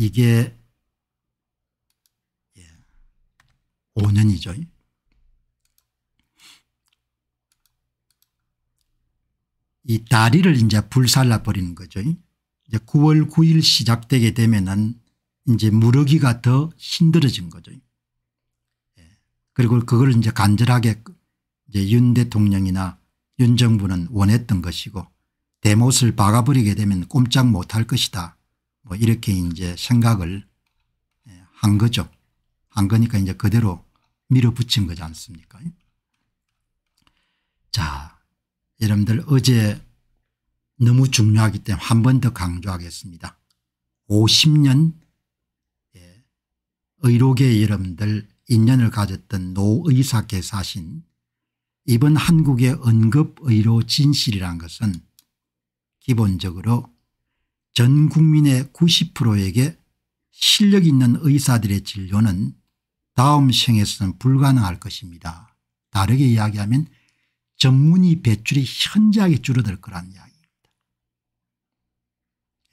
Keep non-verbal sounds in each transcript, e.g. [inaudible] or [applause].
이게 5년이죠. 예, 이 다리를 이제 불살라 버리는 거죠. 이제 9월 9일 시작되게 되면은 이제 무르기가 더 힘들어진 거죠. 예, 그리고 그걸 이제 간절하게 이제 윤 대통령이나 윤 정부는 원했던 것이고 대못을 박아버리게 되면 꼼짝 못할 것이다. 뭐 이렇게 이제 생각을 예, 한 거죠. 한 거니까 이제 그대로 밀어붙인 거지 않습니까? 자, 여러분들 어제 너무 중요하기 때문에 한 번 더 강조하겠습니다. 50년 예, 의료계 여러분들 인연을 가졌던 노의사께서 하신 이번 한국의 응급의료 진실이란 것은 기본적으로 전 국민의 90%에게 실력 있는 의사들의 진료는 다음 생에서는 불가능할 것입니다. 다르게 이야기하면 전문의 배출이 현저하게 줄어들 거란 이야기입니다.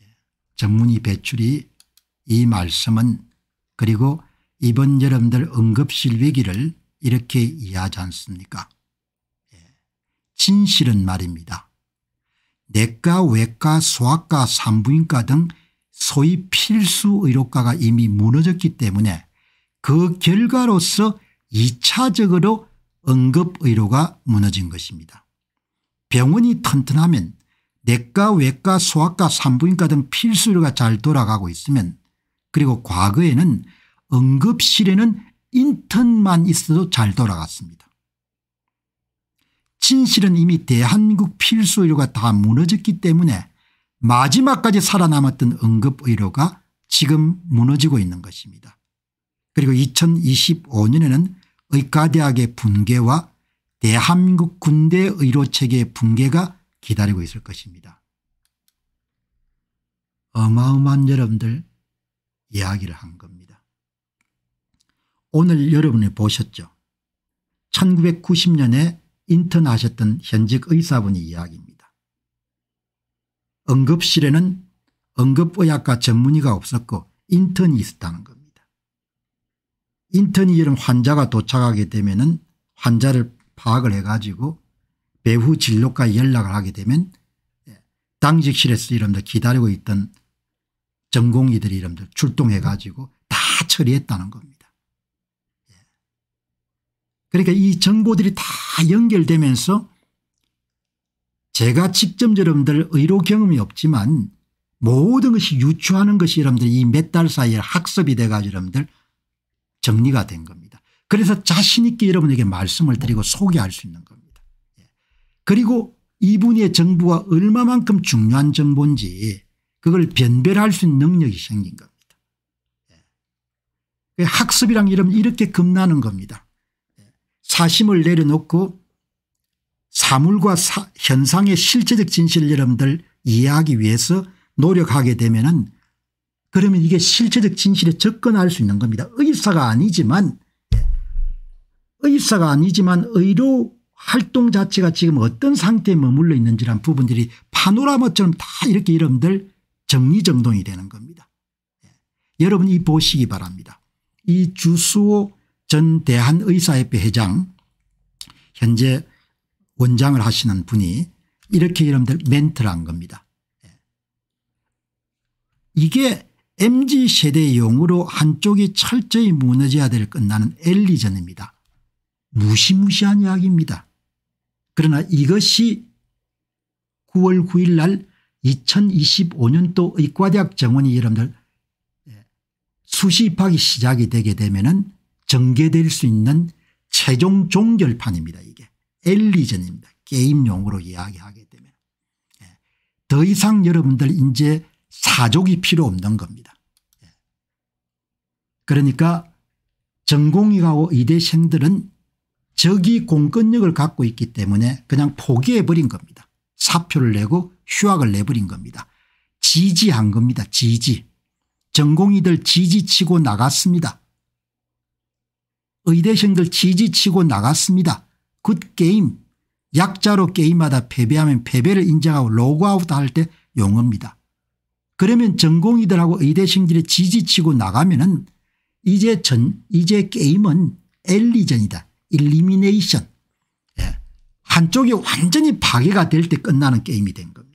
예, 전문의 배출이 이 말씀은 그리고 이번 여러분들 응급실 위기를 이렇게 이해하지 않습니까 예, 진실은 말입니다. 내과 외과 소아과 산부인과 등 소위 필수 의료과가 이미 무너졌기 때문에 그 결과로서 2차적으로 응급의료가 무너진 것입니다. 병원이 튼튼하면 내과 외과 소아과 산부인과 등 필수의료가 잘 돌아가고 있으면 그리고 과거에는 응급실에는 인턴만 있어도 잘 돌아갔습니다. 진실은 이미 대한민국 필수의료가 다 무너졌기 때문에 마지막까지 살아남았던 응급의료가 지금 무너지고 있는 것입니다. 그리고 2025년에는 의과대학의 붕괴와 대한민국 군대 의료체계의 붕괴가 기다리고 있을 것입니다. 어마어마한 여러분들 이야기를 한 겁니다. 오늘 여러분이 보셨죠. 1990년에 인턴하셨던 현직 의사분이 이야기입니다. 응급실에는 응급의학과 전문의가 없었고 인턴이 있었다는 겁니다. 인턴이 이런 환자가 도착하게 되면 은 환자를 파악을 해가지고 배후 진료과 연락을 하게 되면 예, 당직실에서 이름들 기다리고 있던 전공의들이 이름들 출동해가지고 다 처리했다는 겁니다. 그러니까 이 정보들이 다 연결되면서 제가 직접 여러분들 의료 경험이 없지만 모든 것이 유추하는 것이 여러분들 이 몇 달 사이에 학습이 돼가지고 여러분들 정리가 된 겁니다. 그래서 자신 있게 여러분에게 말씀을 드리고 소개할 수 있는 겁니다. 예. 그리고 이분의 정보가 얼마만큼 중요한 정보인지 그걸 변별할 수 있는 능력이 생긴 겁니다. 예. 그 학습이란 이름 이렇게 겁나는 겁니다. 사심을 내려놓고 사물과 사, 현상의 실제적 진실을 여러분들 이해하기 위해서 노력하게 되면은 그러면 이게 실제적 진실에 접근할 수 있는 겁니다. 의사가 아니지만 예. 의사가 아니지만 의료 활동 자체가 지금 어떤 상태에 머물러 있는지란 부분들이 파노라마처럼 다 이렇게 여러분들 정리정돈이 되는 겁니다. 예. 여러분 이 보시기 바랍니다. 이 주수호 전 대한의사협회 회장 현재 원장을 하시는 분이 이렇게 여러분들 멘트를 한 겁니다. 예. 이게 MZ세대 용으로 한쪽이 철저히 무너져야 될 끝나는 엘리전입니다. 무시무시한 이야기입니다. 그러나 이것이 9월 9일 날 2025년도 의과대학 정원이 여러분들 예, 수시 입학이 시작이 되게 되면 은 전개될 수 있는 최종 종결판입니다. 이게 엘리전입니다. 게임용으로 이야기하게 되면. 예. 더 이상 여러분들 이제 사족이 필요 없는 겁니다. 예. 그러니까 전공의하고 의대생들은 적이 공권력을 갖고 있기 때문에 그냥 포기해버린 겁니다. 사표를 내고 휴학을 내버린 겁니다. 지지한 겁니다. 지지. 전공의들 지지치고 나갔습니다. 의대생들 지지치고 나갔습니다. 굿게임 약자로 게임마다 패배하면 패배를 인정하고 로그아웃 할 때 용어입니다. 그러면 전공이들하고 의대생들이 지지치고 나가면 은 이제 전 이제 게임은 엘리전이다. 일리미네이션. 예. 한쪽이 완전히 파괴가 될 때 끝나는 게임이 된 겁니다.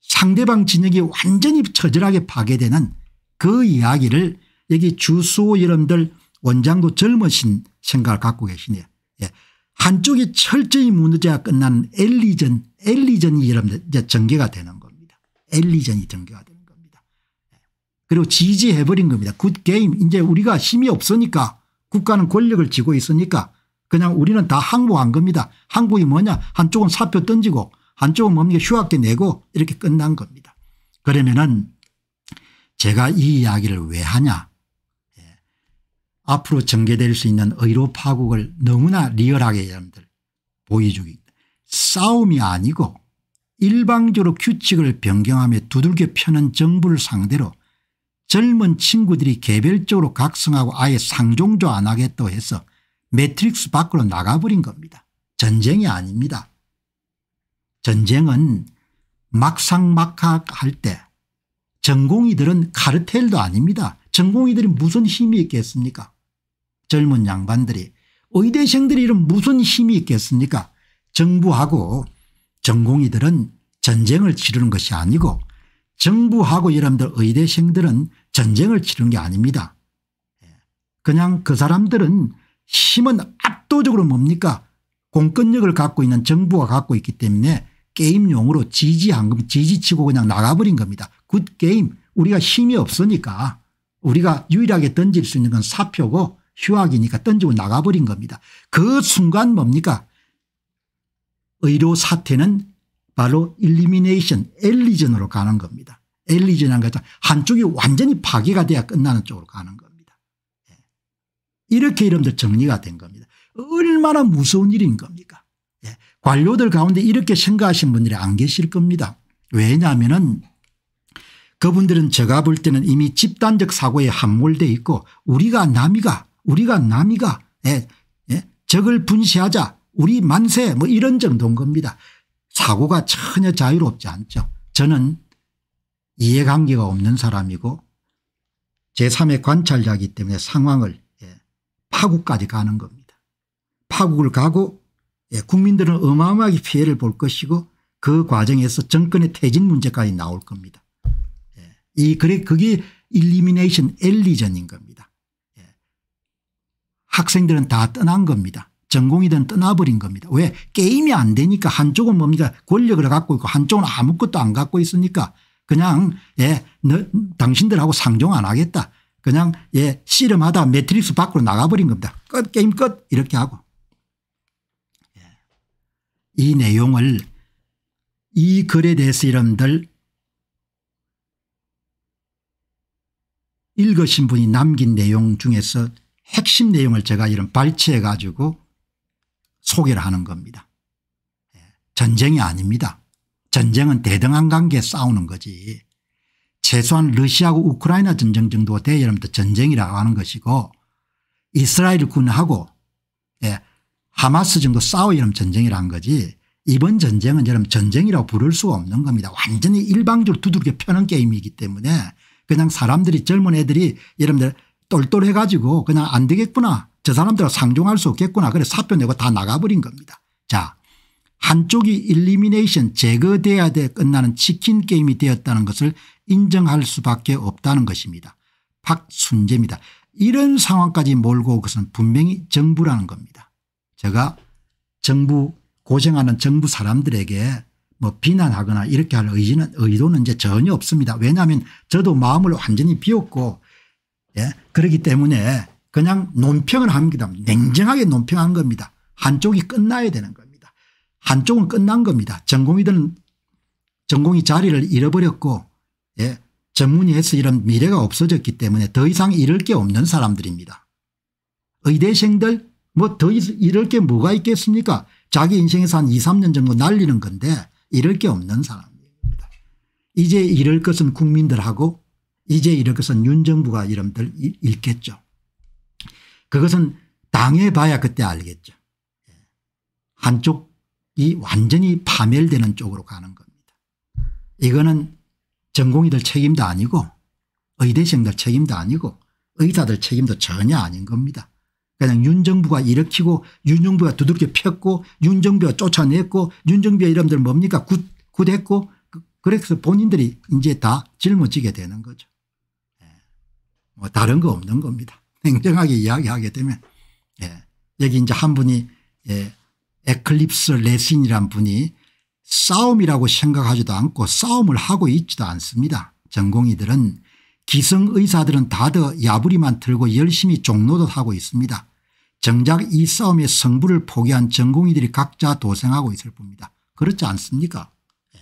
상대방 진영이 완전히 처절하게 파괴되는 그 이야기를 여기 주수호 여러분들 원장도 젊으신 생각을 갖고 계시네요. 예. 한쪽이 철저히 무너져야 끝나 엘리전 엘리전이 여러분들 이제 전개가 되는 겁니다. 엘리전이 전개가 되는 겁니다. 예. 그리고 지지해버린 겁니다. 굿게임 이제 우리가 힘이 없으니까 국가는 권력을 쥐고 있으니까 그냥 우리는 다 항복한 겁니다. 항복이 뭐냐 한쪽은 사표 던지고 한쪽은 뭡니까 휴학대 내고 이렇게 끝난 겁니다. 그러면은 제가 이 이야기를 왜 하냐 앞으로 전개될 수 있는 의료 파국을 너무나 리얼하게 여러분들 보여주기 싸움이 아니고 일방적으로 규칙을 변경하며 두들겨 펴는 정부를 상대로 젊은 친구들이 개별적으로 각성하고 아예 상종조 안 하겠다고 해서 매트릭스 밖으로 나가버린 겁니다. 전쟁이 아닙니다. 전쟁은 막상막하할 때 전공의들은 카르텔도 아닙니다. 전공의들이 무슨 힘이 있겠습니까 젊은 양반들이 의대생들이 이런 무슨 힘이 있겠습니까 정부하고 전공의들은 전쟁을 치르는 것이 아니고 정부하고 여러분들 의대생들은 전쟁을 치르는 게 아닙니다. 예. 그냥 그 사람들은 힘은 압도적으로 뭡니까 공권력을 갖고 있는 정부가 갖고 있기 때문에 게임용으로 지지한 겁니다. 지지치고 그냥 나가버린 겁니다. 굿게임 우리가 힘이 없으니까 우리가 유일하게 던질 수 있는 건 사표고 휴학이니까 던지고 나가버린 겁니다. 그 순간 뭡니까 의료 사태는 바로 일리미네이션 엘리전으로 가는 겁니다. 엘리전이라는 것은 한쪽이 완전히 파괴가 돼야 끝나는 쪽으로 가는 겁니다. 예. 이렇게 여러분들 정리가 된 겁니다. 얼마나 무서운 일인 겁니까 예. 관료들 가운데 이렇게 생각하신 분들이 안 계실 겁니다. 왜냐하면 그분들은 제가 볼 때는 이미 집단적 사고에 함몰되어 있고 우리가 남이가 우리가 남이가 예, 예, 적을 분시하자 우리 만세 뭐 이런 정도인 겁니다. 사고가 전혀 자유롭지 않죠. 저는 이해관계가 없는 사람이고 제3의 관찰자이기 때문에 상황을 예, 파국까지 가는 겁니다. 파국을 가고 예, 국민들은 어마어마하게 피해를 볼 것이고 그 과정에서 정권의 퇴진 문제까지 나올 겁니다. 예, 이 그래 그게 일리미네이션 엘리전인 겁니다. 학생들은 다 떠난 겁니다. 전공이든 떠나버린 겁니다. 왜 게임이 안 되니까 한쪽은 뭡니까 권력을 갖고 있고 한쪽은 아무것도 안 갖고 있으니까 그냥 예 너, 당신들하고 상종 안 하겠다. 그냥 예 씨름하다 매트릭스 밖으로 나가버린 겁니다. 끝 게임 끝 이렇게 하고 예. 이 내용을 이 글에 대해서 여러분들 읽으신 분이 남긴 내용 중에서 핵심 내용을 제가 이런 발췌해 가지고 소개를 하는 겁니다. 예, 전쟁이 아닙니다. 전쟁은 대등한 관계에 싸우는 거지. 최소한 러시아하고 우크라이나 전쟁 정도가 돼야 여러분들 전쟁이라고 하는 것이고 이스라엘 군하고 예, 하마스 정도 싸워야 여러분 전쟁이라는 거지 이번 전쟁은 여러분 전쟁이라고 부를 수 없는 겁니다. 완전히 일방적으로 두들겨 펴는 게임이기 때문에 그냥 사람들이 젊은 애들이 여러분들 똘똘해가지고 그냥 안 되겠구나. 저 사람들하고 상종할 수 없겠구나. 그래 사표 내고 다 나가버린 겁니다. 자 한쪽이 일리미네이션 제거돼야 돼 끝나는 치킨 게임이 되었다는 것을 인정할 수밖에 없다는 것입니다. 박순재입니다. 이런 상황까지 몰고 온 것은 분명히 정부라는 겁니다. 제가 정부 고생하는 정부 사람들에게 뭐 비난하거나 이렇게 할 의지는 의도는 이제 전혀 없습니다. 왜냐하면 저도 마음을 완전히 비웠고 예. 그렇기 때문에 그냥 논평을 합니다. 냉정하게 논평한 겁니다. 한쪽이 끝나야 되는 겁니다. 한쪽은 끝난 겁니다. 전공이들은 전공이 자리를 잃어버렸고 예. 전문의에서 이런 미래가 없어졌기 때문에 더 이상 잃을 게 없는 사람들입니다. 의대생들 뭐 더 잃을 게 뭐가 있겠습니까 자기 인생에서 한 2, 3년 정도 날리는 건데 잃을 게 없는 사람입니다. 이제 잃을 것은 국민들하고 이제 이렇게선 윤정부가 이름들 읽겠죠. 그것은 당해봐야 그때 알겠죠. 한쪽이 완전히 파멸되는 쪽으로 가는 겁니다. 이거는 전공의들 책임도 아니고 의대생들 책임도 아니고 의사들 책임도 전혀 아닌 겁니다. 그냥 윤정부가 일으키고 윤정부가 두들겨 폈고 윤정부가 쫓아냈고 윤정부의 이름들 뭡니까 굿, 굿했고 그, 그래서 본인들이 이제 다 짊어지게 되는 거죠. 뭐 다른 거 없는 겁니다. [laughs] 냉정하게 이야기하게 되면 예. 여기 이제 한 분이 예. 에클립스 레신이란 분이 싸움이라고 생각하지도 않고 싸움을 하고 있지도 않습니다. 전공의들은 기성의사들은 다들 야부리만 들고 열심히 종로듯 하고 있습니다. 정작 이 싸움의 성부를 포기한 전공의들이 각자 도생하고 있을 뿐입니다. 그렇지 않습니까 예.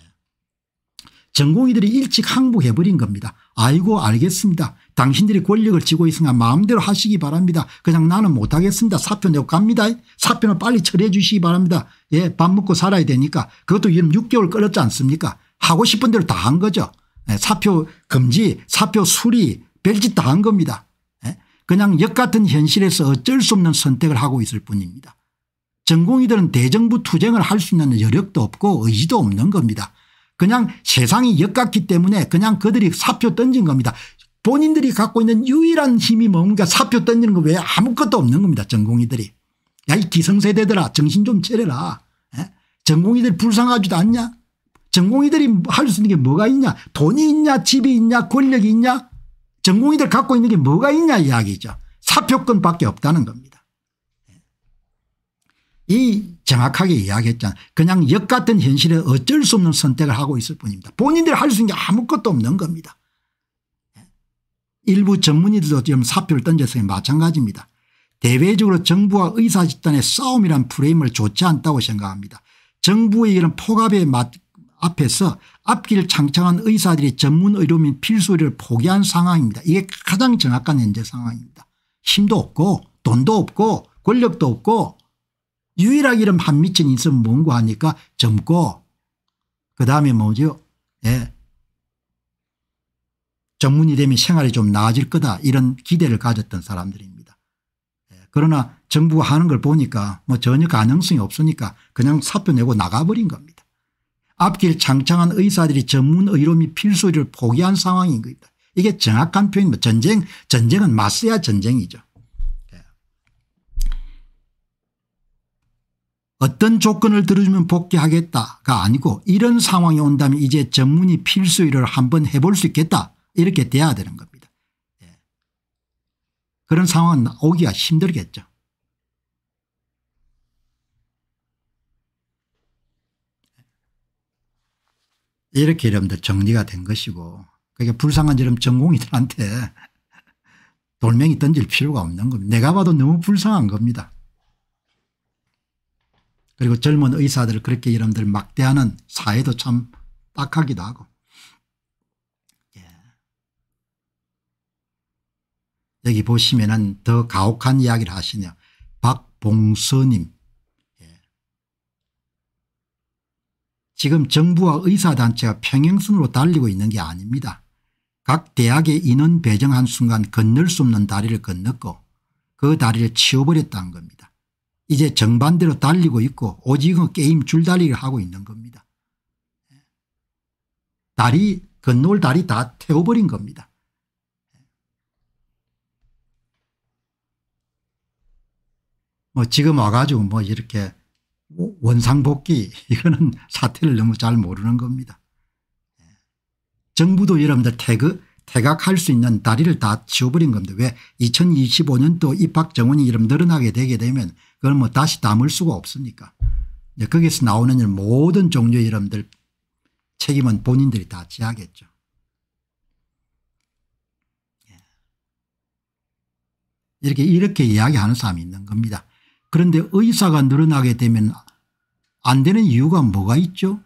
전공의들이 일찍 항복해버린 겁니다. 아이고 알겠습니다. 당신들이 권력을 쥐고 있으니까 마음대로 하시기 바랍니다. 그냥 나는 못하겠습니다. 사표 내고 갑니다. 사표는 빨리 처리해 주시기 바랍니다. 예, 밥 먹고 살아야 되니까 그것도 6개월 끌었지 않습니까? 하고 싶은 대로 다 한 거죠. 예, 사표 금지, 사표 수리, 별짓 다 한 겁니다. 예? 그냥 역같은 현실에서 어쩔 수 없는 선택을 하고 있을 뿐입니다. 전공의들은 대정부 투쟁을 할 수 있는 여력도 없고 의지도 없는 겁니다. 그냥 세상이 역같기 때문에 그냥 그들이 사표 던진 겁니다. 본인들이 갖고 있는 유일한 힘이 뭡니까 사표 던지는 거 외에 아무것도 없는 겁니다 전공이들이. 야 이 기성세대들아 정신 좀 차려라. 에? 전공이들 불쌍하지도 않냐 전공이들이 할 수 있는 게 뭐가 있냐 돈이 있냐 집이 있냐 권력이 있냐 전공이들 갖고 있는 게 뭐가 있냐 이야기죠. 사표권밖에 없다는 겁니다. 이 정확하게 이야기했잖아. 그냥 역 같은 현실에 어쩔 수 없는 선택을 하고 있을 뿐입니다. 본인들이 할 수 있는 게 아무것도 없는 겁니다. 일부 전문의들도 지금 사표를 던으니 마찬가지입니다. 대외적으로 정부와 의사집단의 싸움이란 프레임을 좋지 않다고 생각합니다. 정부의 이런 포갑에 앞에서 앞길 창창한 의사들이 전문 의료 및 필수를 포기한 상황입니다. 이게 가장 정확한 현재 상황입니다. 힘도 없고 돈도 없고 권력도 없고 유일하게 이런 한 미친 인선 뭔고 하니까 젊고 그다음에 뭐죠 예. 전문이 되면 생활이 좀 나아질 거다 이런 기대를 가졌던 사람들입니다. 예, 그러나 정부가 하는 걸 보니까 뭐 전혀 가능성이 없으니까 그냥 사표 내고 나가버린 겁니다. 앞길 창창한 의사들이 전문 의료 및 필수를 포기한 상황인 겁니다. 이게 정확한 표현입니다. 뭐 전쟁, 전쟁은 맞서야 전쟁이죠. 예. 어떤 조건을 들어주면 복귀하겠다가 아니고 이런 상황이 온다면 이제 전문이 필수 일을 한번 해볼 수 있겠다 이렇게 돼야 되는 겁니다. 예. 그런 상황은 오기가 힘들겠죠. 예. 이렇게 여러분들 정리가 된 것이고 그게 불쌍한 저런 전공이들한테 [laughs] 돌멩이 던질 필요가 없는 겁니다. 내가 봐도 너무 불쌍한 겁니다. 그리고 젊은 의사들을 그렇게 여러분들 막대하는 사회도 참 딱하기도 하고 여기 보시면은 더 가혹한 이야기를 하시네요. 박봉서님. 예. 지금 정부와 의사단체가 평행선으로 달리고 있는 게 아닙니다. 각 대학의 인원 배정한 순간 건널 수 없는 다리를 건넜고 그 다리를 치워버렸다는 겁니다. 이제 정반대로 달리고 있고 오직은 게임 줄다리를 하고 있는 겁니다. 예. 다리 건널 다리 다 태워버린 겁니다. 뭐 지금 와가지고 뭐 이렇게 원상복귀 [laughs] 이거는 사태를 너무 잘 모르는 겁니다. 예. 정부도 여러분들 태그, 태각할 수 있는 다리를 다 치워버린 겁니다. 왜 2025년도 입학 정원이 이름 늘어나게 되게 되면 그걸 뭐 다시 담을 수가 없으니까. 거기서 나오는 모든 종류의 이름들 책임은 본인들이 다 지하겠죠. 예. 이렇게 이렇게 이야기하는 사람이 있는 겁니다. 그런데 의사가 늘어나게 되면 안 되는 이유가 뭐가 있죠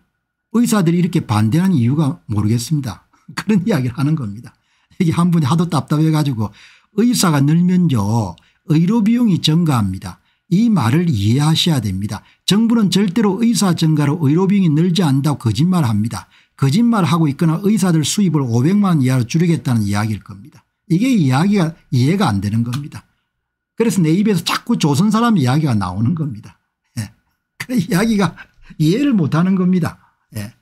의사들이 이렇게 반대하는 이유가 모르겠습니다. [laughs] 그런 이야기를 하는 겁니다. 여기 한 분이 하도 답답해 가지고 의사가 늘면요 의료 비용이 증가합니다. 이 말을 이해하셔야 됩니다. 정부는 절대로 의사 증가로 의료 비용이 늘지 않는다고 거짓말합니다. 거짓말하고 있거나 의사들 수입을 500만 원 이하로 줄이겠다는 이야기일 겁니다. 이게 이야기가 이해가 안 되는 겁니다. 그래서 내 입에서 자꾸 조선 사람 이야기가 나오는 겁니다. 예. 그 이야기가 이해를 못하는 겁니다. 예.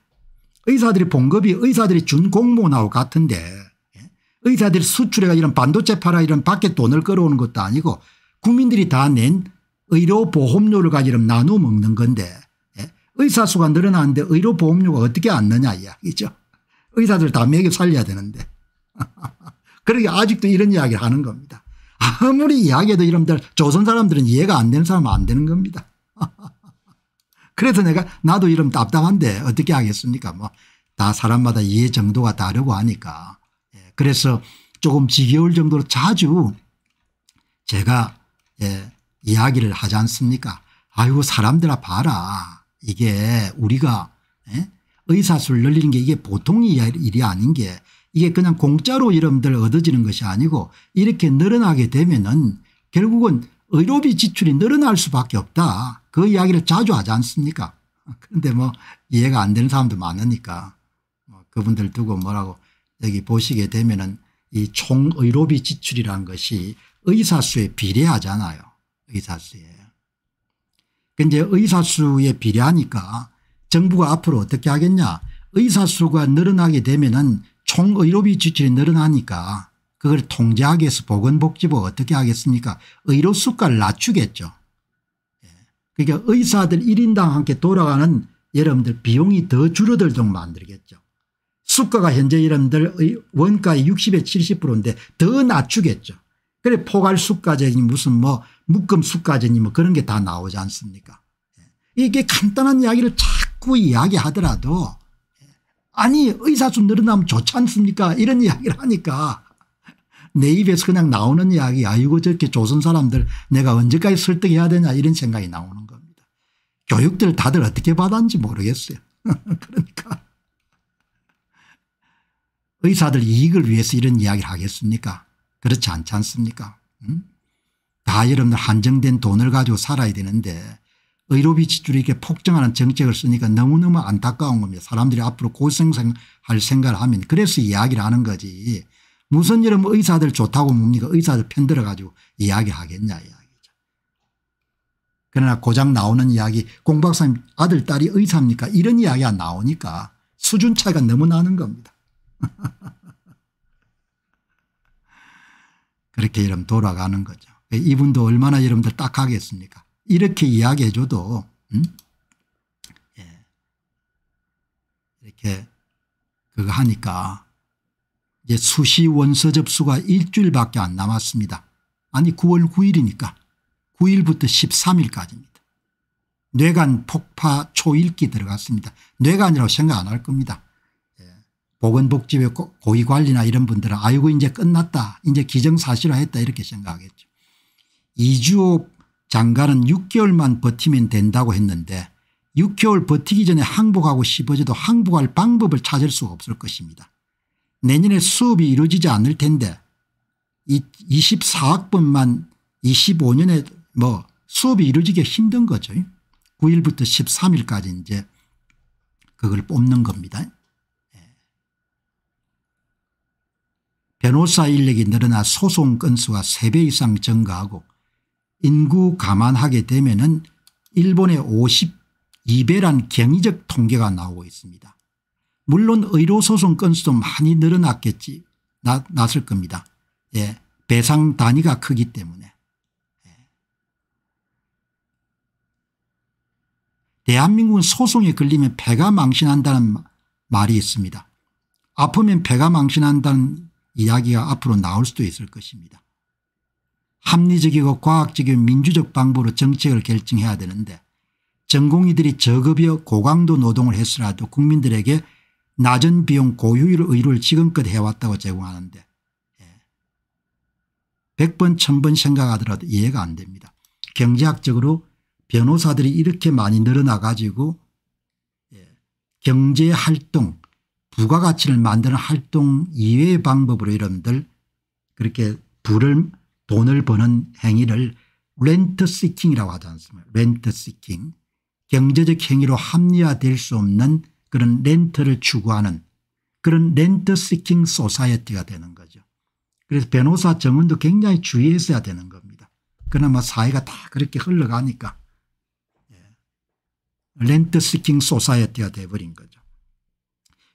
의사들이 봉급이 의사들이 준 공무원하고 같은데 예. 의사들이 수출해가 이런 반도체 팔아 이런 밖에 돈을 끌어오는 것도 아니고 국민들이 다 낸 의료보험료를 가지고 나누 먹는 건데 예. 의사 수가 늘어나는데 의료보험료가 어떻게 안 느냐 이야기죠. 의사들 다 매겨 살려야 되는데. [laughs] 그러게 아직도 이런 이야기를 하는 겁니다. 아무리 이야기해도 이놈들 조선 사람들은 이해가 안 되는 사람은 안 되는 겁니다. [laughs] 그래서 내가 나도 이름 답답한데 어떻게 하겠습니까 뭐 다 사람마다 이해 정도가 다르고 하니까 예, 그래서 조금 지겨울 정도로 자주 제가 예, 이야기를 하지 않습니까 아이고 사람들아 봐라 이게 우리가 예? 의사술 늘리는 게 이게 보통 일이 아닌 게 이게 그냥 공짜로 이름들 얻어지는 것이 아니고 이렇게 늘어나게 되면은 결국은 의료비 지출이 늘어날 수밖에 없다. 그 이야기를 자주 하지 않습니까? [laughs] 그런데 뭐 이해가 안 되는 사람도 많으니까 뭐 그분들 두고 뭐라고 여기 보시게 되면은 이 총의료비 지출이란 것이 의사수에 비례하잖아요. 의사수에. 근데 의사수에 비례하니까 정부가 앞으로 어떻게 하겠냐. 의사수가 늘어나게 되면은 총의료비 지출이 늘어나니까 그걸 통제하기 위해서 보건복지부가 어떻게 하겠습니까 의료 수가를 낮추겠죠. 예. 그러니까 의사들 1인당 함께 돌아가는 여러분들 비용이 더 줄어들도록 만들겠죠. 수가가 현재 여러분들 원가의 60에 70%인데 더 낮추겠죠. 그래 포괄 수가제니 무슨 뭐 묶음 수가제니 뭐 그런 게 다 나오지 않습니까 예. 이게 간단한 이야기를 자꾸 이야기하더라도 아니 의사 수 늘어나면 좋지 않습니까 이런 이야기를 하니까 내 입에서 그냥 나오는 이야기 아이고 저렇게 조선 사람들 내가 언제까지 설득해야 되냐 이런 생각이 나오는 겁니다. 교육들 다들 어떻게 받았는지 모르겠어요. [laughs] 그러니까 의사들 이익을 위해서 이런 이야기를 하겠습니까 그렇지 않지 않습니까 음? 다 여러분들 한정된 돈을 가지고 살아야 되는데 의료비 지출이 이렇게 폭증하는 정책을 쓰니까 너무너무 안타까운 겁니다. 사람들이 앞으로 고생할 생각을 하면 그래서 이야기를 하는 거지 무슨 이름 뭐 의사들 좋다고 뭡니까 의사들 편 들어가지고 이야기 하겠냐 이야기죠. 그러나 고장 나오는 이야기 공 박사님 아들 딸이 의사입니까 이런 이야기가 나오니까 수준 차이가 너무 나는 겁니다. [laughs] 그렇게 이름 돌아가는 거죠. 이분도 얼마나 여러분들 딱하겠습니까 이렇게 이야기해 줘도 음? 예. 이렇게 그거 하니까 이제 수시 원서 접수가 일주일밖에 안 남았습니다. 아니 9월 9일이니까 9일부터 13일까지입니다. 뇌간 폭파 초일기 들어갔습니다. 뇌간이라고 생각 안 할 겁니다. 예. 보건복지부 고위관리나 이런 분들은 아이고 이제 끝났다 이제 기정사실화했다 이렇게 생각하겠죠. 이주호 장관은 6개월만 버티면 된다고 했는데 6개월 버티기 전에 항복하고 싶어져도 항복할 방법을 찾을 수가 없을 것입니다. 내년에 수업이 이루어지지 않을 텐데 24학 번만 25년에 뭐 수업이 이루어지기 힘든 거죠. 9일부터 13일까지 이제 그걸 뽑는 겁니다. 예. 변호사 인력이 늘어나 소송 건수가 3배 이상 증가하고 인구 감안하게 되면은 일본의 52배란 경이적 통계가 나오고 있습니다. 물론 의료소송 건수도 많이 늘어났겠지 나, 났을 겁니다. 예. 배상 단위가 크기 때문에. 예. 대한민국은 소송에 걸리면 배가 망신한다는 말이 있습니다. 아프면 배가 망신한다는 이야기가 앞으로 나올 수도 있을 것입니다. 합리적이고 과학적인 민주적 방법으로 정책을 결정해야 되는데 전공의들이 저급여 고강도 노동을 했으라도 국민들에게 낮은 비용 고유율 의료를 지금껏 해왔다고 제공하는데 100번 예. 1000번 생각하더라도 이해가 안 됩니다. 경제학적으로 변호사들이 이렇게 많이 늘어나 가지고 예, 경제활동 부가가치를 만드는 활동 이외의 방법으로 여러분들 그렇게 불을 돈을 버는 행위를 렌트 시킹이라고 하지 않습니까 렌트 시킹 경제적 행위로 합리화될 수 없는 그런 렌트를 추구하는 그런 렌트 시킹 소사이어티가 되는 거죠. 그래서 변호사 정원도 굉장히 주의했어야 되는 겁니다. 그나마 사회가 다 그렇게 흘러가니까 렌트 시킹 소사이어티가 돼버린 거죠.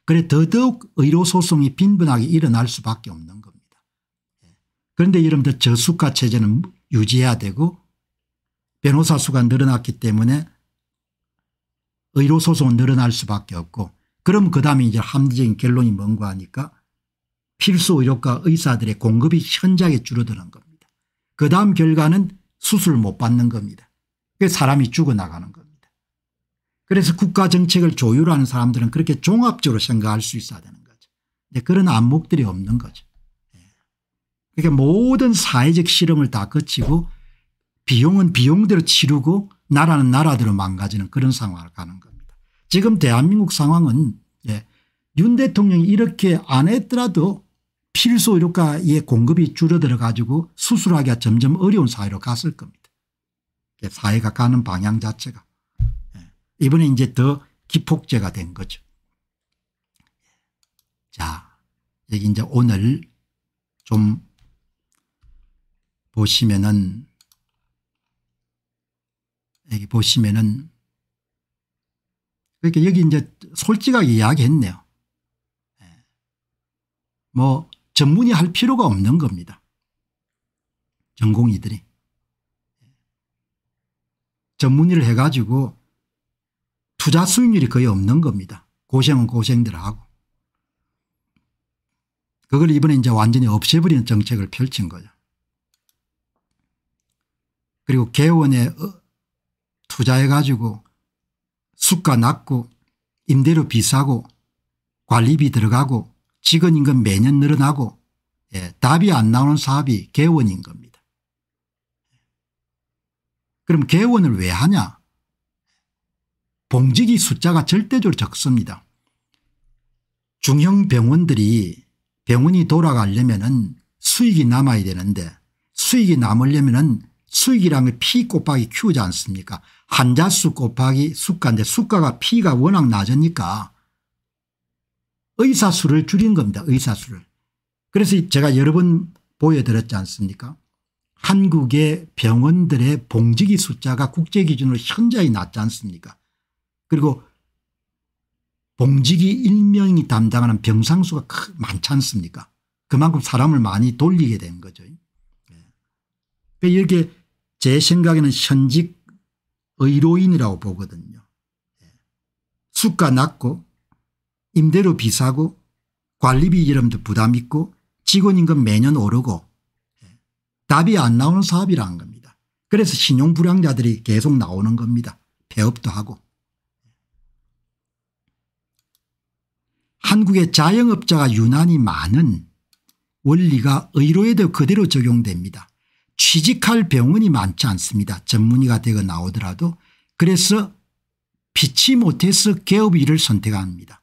그래 더더욱 의료소송이 빈번하게 일어날 수밖에 없는 그런데 여러분들 그 저수가 체제는 유지해야 되고 변호사 수가 늘어났기 때문에 의료소송은 늘어날 수밖에 없고 그럼 그 다음에 이제 합리적인 결론이 뭔가 하니까 필수 의료과 의사들의 공급이 현저하게 줄어드는 겁니다. 그 다음 결과는 수술 못 받는 겁니다. 그 사람이 죽어나가는 겁니다. 그래서 국가 정책을 조율하는 사람들은 그렇게 종합적으로 생각할 수 있어야 되는 거죠. 그런데 그런 안목들이 없는 거죠. 그러니까 모든 사회적 실험을 다 거치고 비용은 비용대로 치르고 나라는 나라대로 망가지는 그런 상황을 가는 겁니다. 지금 대한민국 상황은 예, 윤 대통령이 이렇게 안 했더라도 필수 의료가의 공급이 줄어들어 가지고 수술하기가 점점 어려운 사회로 갔을 겁니다. 예, 사회가 가는 방향 자체가. 예, 이번에 이제 더 기폭제가 된 거죠. 자 여기 이제 오늘 좀 보시면은 여기 보시면은 그러니까 여기 이제 솔직하게 이야기했네요. 예. 뭐전문의할 필요가 없는 겁니다. 전공의들이 예. 전문의를 해가지고 투자 수익률이 거의 없는 겁니다. 고생은 고생들하고. 그걸 이번에 이제 완전히 없애버리는 정책을 펼친 거죠. 그리고 개원에 어, 투자해 가지고 수가 낮고 임대료 비싸고 관리비 들어가고 직원 임금 매년 늘어나고 예, 답이 안 나오는 사업이 개원인 겁니다. 그럼 개원을 왜 하냐 봉직이 숫자가 절대적으로 적습니다. 중형 병원들이 병원이 돌아가려면 수익이 남아야 되는데 수익이 남으려면 수익이라는 피 곱하기 q지 않습니까 한자수 곱하기 수가인데 수가가 p가 워낙 낮으니까 의사수를 줄인 겁니다. 의사수를. 그래서 제가 여러 번 보여드렸지 않습니까 한국의 병원들의 봉직이 숫자가 국제 기준으로 현저히 낮지 않습니까 그리고 봉직이 일명이 담당하는 병상수가 많지 않습니까 그만큼 사람을 많이 돌리게 된 거죠. 예. 그 이렇게 제 생각에는 현직 의료인이라고 보거든요. 예. 수가 낮고 임대료 비싸고 관리비 이름도 부담 있고 직원 임금 매년 오르고 예. 답이 안 나오는 사업이라는 겁니다. 그래서 신용불량자들이 계속 나오는 겁니다. 폐업도 하고. 한국의 자영업자가 유난히 많은 원리가 의료에도 그대로 적용됩니다. 취직할 병원이 많지 않습니다. 전문의가 되어 나오더라도 그래서 피치 못해서 개업 일을 선택합니다.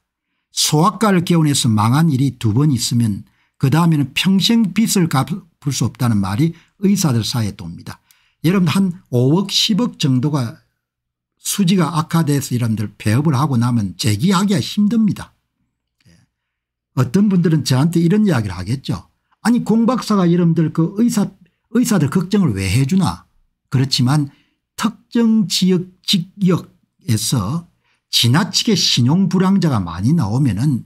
소아과를 개원해서 망한 일이 두 번 있으면 그 다음에는 평생 빚을 갚을 수 없다는 말이 의사들 사이에 돕니다. 여러분 한 5억 10억 정도가 수지가 악화돼서 여러분들 배업을 하고 나면 재기하기가 힘듭니다. 예. 어떤 분들은 저한테 이런 이야기를 하겠죠. 아니 공박사가 여러분들 그 의사 의사들 걱정을 왜 해주나 그렇지만 특정 지역 직역에서 지나치게 신용불황자가 많이 나오면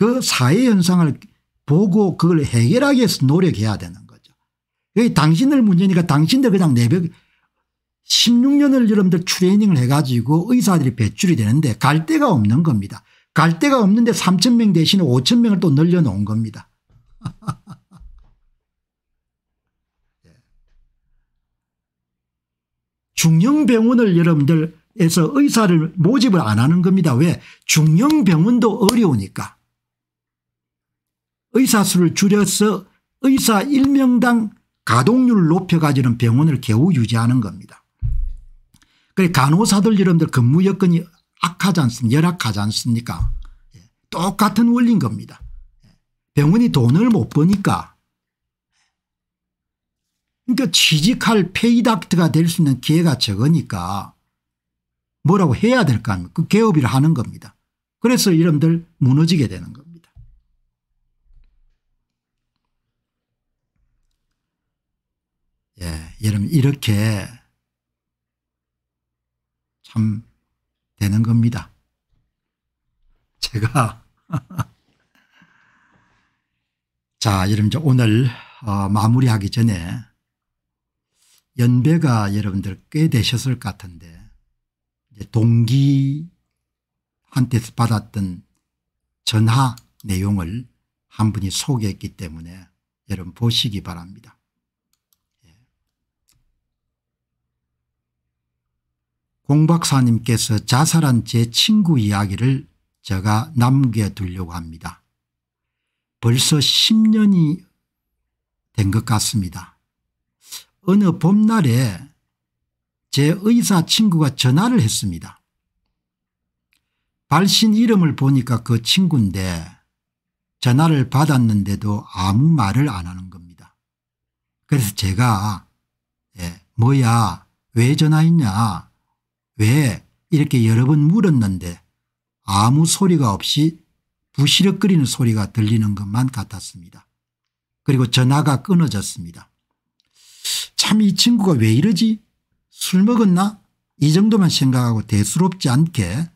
은그 사회현상을 보고 그걸 해결하기 위해서 노력해야 되는 거죠. 당신들 문제니까 당신들 그냥 내벽 16년을 여러분들 트레이닝을 해가지고 의사들이 배출이 되는데 갈 데가 없는 겁니다. 갈 데가 없는데 3천 명 대신에 5천 명을 또 늘려놓은 겁니다. [laughs] 중형병원을 여러분들에서 의사를 모집을 안 하는 겁니다. 왜? 중형병원도 어려우니까. 의사 수를 줄여서 의사 1명당 가동률을 높여가지는 병원을 겨우 유지하는 겁니다. 그래 간호사들 여러분들 근무 여건이 악하지 않습니까 열악하지 않습니까 예, 똑같은 원리인 겁니다. 예, 병원이 돈을 못 버니까 그러니까 취직할 페이닥트가 될 수 있는 기회가 적으니까 뭐라고 해야 될거아닙까그개업이 하는 겁니다. 그래서 이름들 무너지게 되는 겁니다. 예, 여러분 이렇게 참 되는 겁니다. 제가 [laughs] 자 여러분 오늘 어, 마무리하기 전에 연배가 여러분들 꽤 되셨을 것 같은데 동기한테 서 받았던 전화 내용을 한 분이 소개했기 때문에 여러분 보시기 바랍니다. 예. 공 박사님께서 자살한 제 친구 이야기를 제가 남겨두려고 합니다. 벌써 10년이 된 것 같습니다. 어느 봄날에 제 의사 친구가 전화를 했습니다. 발신 이름을 보니까 그 친구인데 전화를 받았는데도 아무 말을 안 하는 겁니다. 그래서 제가 예, 뭐야 왜 전화했냐 왜 이렇게 여러 번 물었는데 아무 소리가 없이 부시럭거리는 소리가 들리는 것만 같았습니다. 그리고 전화가 끊어졌습니다. 참이 친구가 왜 이러지 술 먹었나 이 정도만 생각하고 대수롭지 않게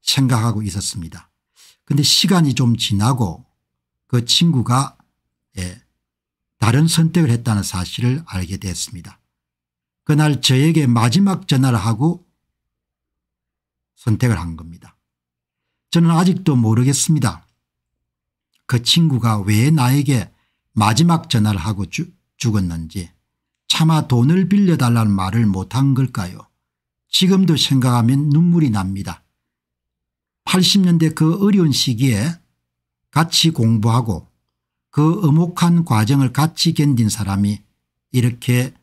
생각하고 있었습니다. 근데 시간이 좀 지나고 그 친구가 예, 다른 선택을 했다는 사실을 알게 됐습니다. 그날 저에게 마지막 전화를 하고 선택을 한 겁니다. 저는 아직도 모르겠습니다. 그 친구가 왜 나에게 마지막 전화를 하고 주, 죽었는지 차마 돈을 빌려달라는 말을 못한 걸까요? 지금도 생각하면 눈물이 납니다. 80년대 그 어려운 시기에 같이 공부하고 그어혹한 과정을 같이 견딘 사람이 이렇게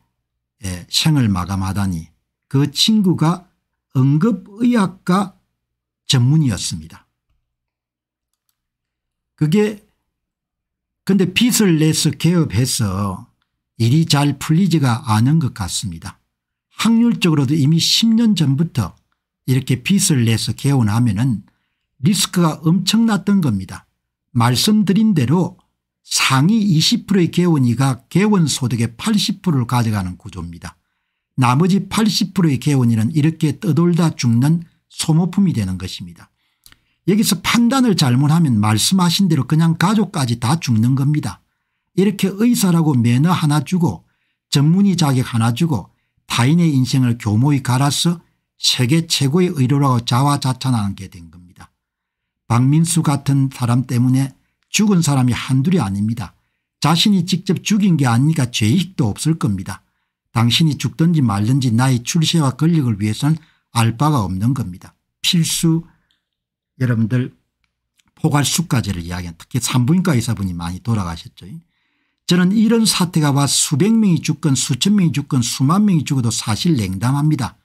예, 생을 마감하다니 그 친구가 응급의학과 전문이었습니다. 그게 근데 빚을 내서 개업해서 일이 잘 풀리지가 않은 것 같습니다. 확률적으로도 이미 10년 전부터 이렇게 빚을 내서 개원하면 은 리스크가 엄청났던 겁니다. 말씀드린 대로 상위 20%의 개원이가 개원소득의 80%를 가져가는 구조입니다. 나머지 80%의 개원이는 이렇게 떠돌다 죽는 소모품이 되는 것입니다. 여기서 판단을 잘못하면 말씀하신 대로 그냥 가족까지 다 죽는 겁니다. 이렇게 의사라고 매너 하나 주고 전문의 자격 하나 주고 타인의 인생을 교모히 갈아서 세계 최고의 의료라고 자화자찬하게된 겁니다. 박민수 같은 사람 때문에 죽은 사람이 한둘이 아닙니다. 자신이 직접 죽인 게 아니니까 죄의식도 없을 겁니다. 당신이 죽든지 말든지 나의 출세와 권력을 위해서는 알 바가 없는 겁니다. 필수 여러분들 포괄 수까지를 이야기한 특히 산부인과 의사분이 많이 돌아가셨죠. 저는 이런 사태가 와 수백 명이 죽건 수천 명이 죽건 수만 명이 죽어도 사실 냉담합니다.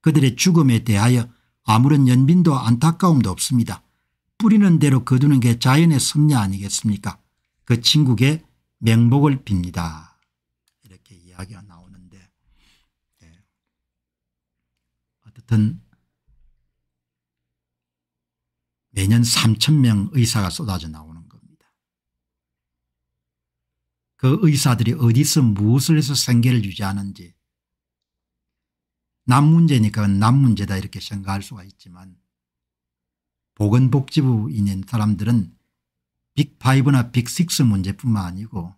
그들의 죽음에 대하여 아무런 연민도 안타까움도 없습니다. 뿌리는 대로 거두는 게 자연의 섭리 아니겠습니까 그 친구의 맹복을 빕니다. 이렇게 이야기가 나오는데 네. 어떻든 매년 3 0명 의사가 쏟아져 나오는 그 의사들이 어디서 무엇을 해서 생계를 유지하는지 남 문제니까 남 문제다 이렇게 생각할 수가 있지만 보건복지부인 인 사람들은 빅5나 빅6 문제뿐만 아니고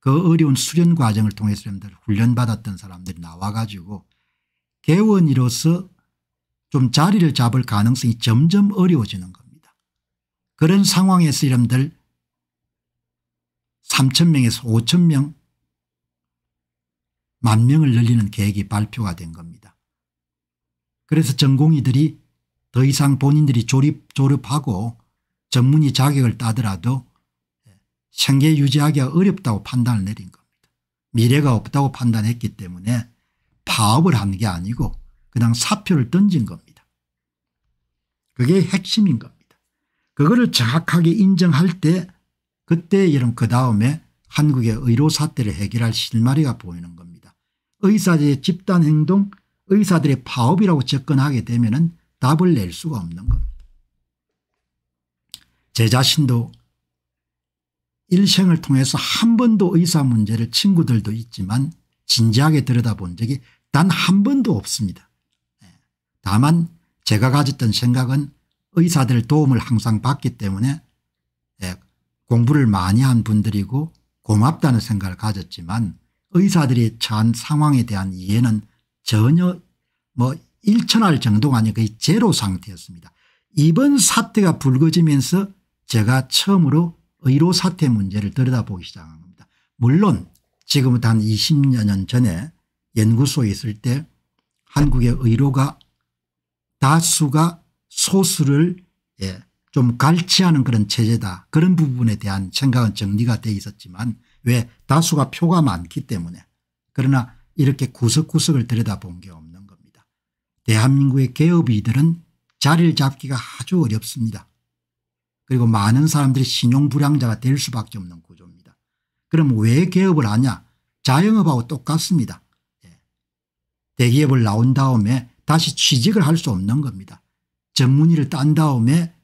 그 어려운 수련 과정을 통해서 여러분들 훈련받았던 사람들이 나와가지고 개원이로서 좀 자리를 잡을 가능성이 점점 어려워지는 겁니다. 그런 상황에서 이러들 3천 명에서 5천 명, 만 명을 늘리는 계획이 발표가 된 겁니다. 그래서 전공의들이 더 이상 본인들이 조립, 졸업하고 전문의 자격을 따더라도 생계 유지하기가 어렵다고 판단을 내린 겁니다. 미래가 없다고 판단했기 때문에 파업을 한 게 아니고 그냥 사표를 던진 겁니다. 그게 핵심인 겁니다. 그거를 정확하게 인정할 때 그때 이름 그 다음에 한국의 의료 사태를 해결할 실마리가 보이는 겁니다. 의사들의 집단행동 의사들의 파업이라고 접근하게 되면 답을 낼 수가 없는 겁니다. 제 자신도 일생을 통해서 한 번도 의사 문제를 친구들도 있지만 진지하게 들여다본 적이 단 한 번도 없습니다. 예. 다만 제가 가졌던 생각은 의사들 도움을 항상 받기 때문에 예, 공부를 많이 한 분들이고 고맙다는 생각을 가졌지만 의사들이 처한 상황에 대한 이해는 전혀 뭐 일천할 정도가 아니고 거의 제로 상태였습니다. 이번 사태가 불거지면서 제가 처음으로 의료 사태 문제를 들여다보기 시작한 겁니다. 물론 지금부터 한 20년 전에 연구소에 있을 때 한국의 의료가 다수가 소수를 예, 좀갈치하는 그런 체제다 그런 부분에 대한 생각은 정리가 돼 있었지만 왜 다수가 표가 많기 때문에 그러나 이렇게 구석구석을 들여다본 게 없는 겁니다. 대한민국의 개업이들은 자리를 잡기가 아주 어렵습니다. 그리고 많은 사람들이 신용불량자가 될 수밖에 없는 구조입니다. 그럼 왜 개업을 하냐 자영업하고 똑같습니다. 예. 대기업을 나온 다음에 다시 취직을 할 수 없는 겁니다. 전문의를 딴 다음에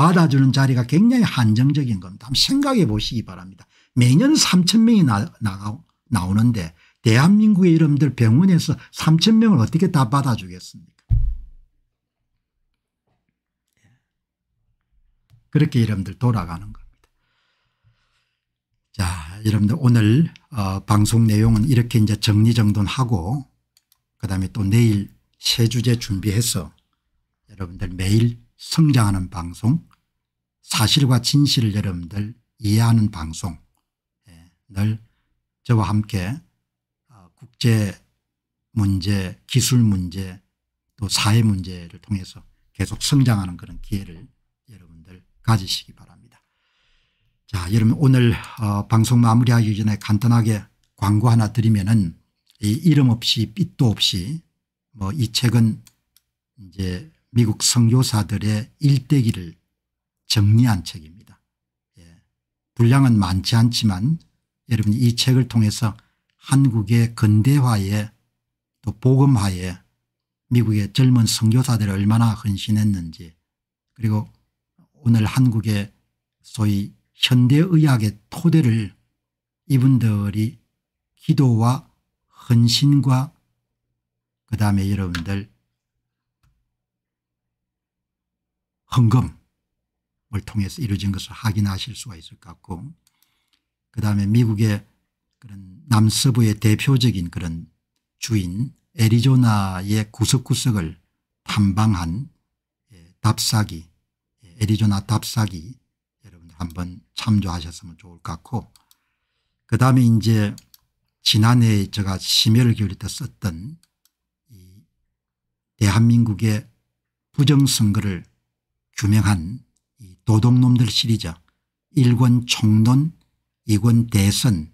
받아주는 자리가 굉장히 한정적인 겁니다. 한번 생각해 보시기 바랍니다. 매년 3천 명이 나, 오는데 대한민국의 이름들 병원에서 3천 명을 어떻게 다 받아주겠습니까 그렇게 이름들 돌아가는 겁니다. 자 여러분들 오늘 어, 방송 내용은 이렇게 이제 정리정돈하고 그다음에 또 내일 세 주제 준비해서 여러분들 매일 성장하는 방송 사실과 진실을 여러분들 이해하는 방송 예, 늘 저와 함께 어, 국제 문제 기술 문제 또 사회 문제를 통해서 계속 성장하는 그런 기회를 여러분들 가지시기 바랍니다. 자 여러분 오늘 어, 방송 마무리하기 전에 간단하게 광고 하나 드리면은 이 이름 없이 빛도 없이 뭐 이 책은 이제 미국 성교사들의 일대기를 정리한 책입니다. 예. 분량은 많지 않지만 여러분이 이 책을 통해서 한국의 근대화에 또 복음화에 미국의 젊은 선교사들이 얼마나 헌신했는지 그리고 오늘 한국의 소위 현대의학의 토대를 이분들이 기도와 헌신과 그다음에 여러분들 헌금 을 통해서 이루어진 것을 확인하실 수가 있을 것 같고 그다음에 미국의 그런 남서부의 대표적인 그런 주인 애리조나의 구석구석을 탐방한 예, 답사기 예, 애리조나 답사기 여러분들 한번 참조하셨으면 좋을 것 같고 그다음에 이제 지난해 제가 심혈을 기울일 때 썼던 이 대한민국의 부정선거를 규명한 도둑놈들 시리즈 1권 총론 2권 대선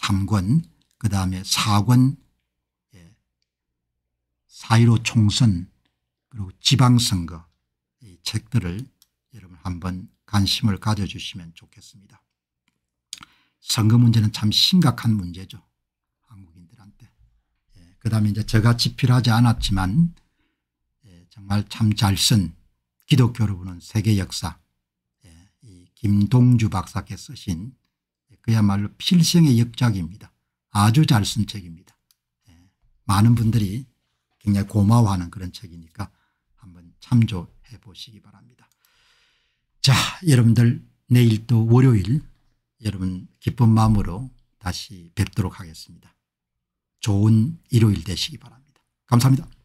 3권 그다음에 4권 예. 사일오 총선 그리고 지방선거 이 책들을 여러분 한번 관심을 가져주시면 좋겠습니다. 선거 문제는 참 심각한 문제죠. 한국인들한테. 예, 그다음에 이제 저같이 필요하지 않았지만 예, 정말 참 잘 쓴 기독교 로러분은 세계 역사 김동주 박사께 쓰신 그야말로 필생의 역작입니다. 아주 잘 쓴 책입니다. 예, 많은 분들이 굉장히 고마워하는 그런 책이니까 한번 참조해 보시기 바랍니다. 자 여러분들 내일 또 월요일 여러분 기쁜 마음으로 다시 뵙도록 하겠습니다. 좋은 일요일 되시기 바랍니다. 감사합니다.